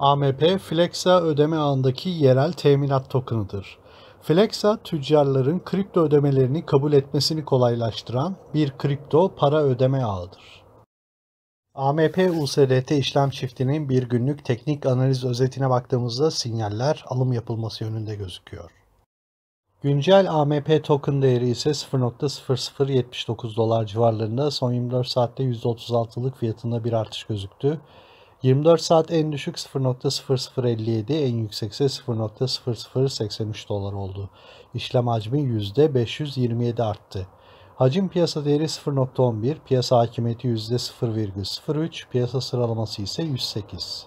AMP, Flexa ödeme ağındaki yerel teminat tokenıdır. Flexa, tüccarların kripto ödemelerini kabul etmesini kolaylaştıran bir kripto para ödeme ağıdır. AMP USDT işlem çiftinin bir günlük teknik analiz özetine baktığımızda sinyaller alım yapılması yönünde gözüküyor. Güncel AMP token değeri ise 0.0079 dolar civarlarında son 24 saatte %36'lık fiyatında bir artış gözüktü. 24 saat en düşük 0.0057, en yüksekse 0.0083 dolar oldu. İşlem hacmi %527 arttı. Hacim piyasa değeri 0.11, piyasa hakimiyeti %0,03, piyasa sıralaması ise 108.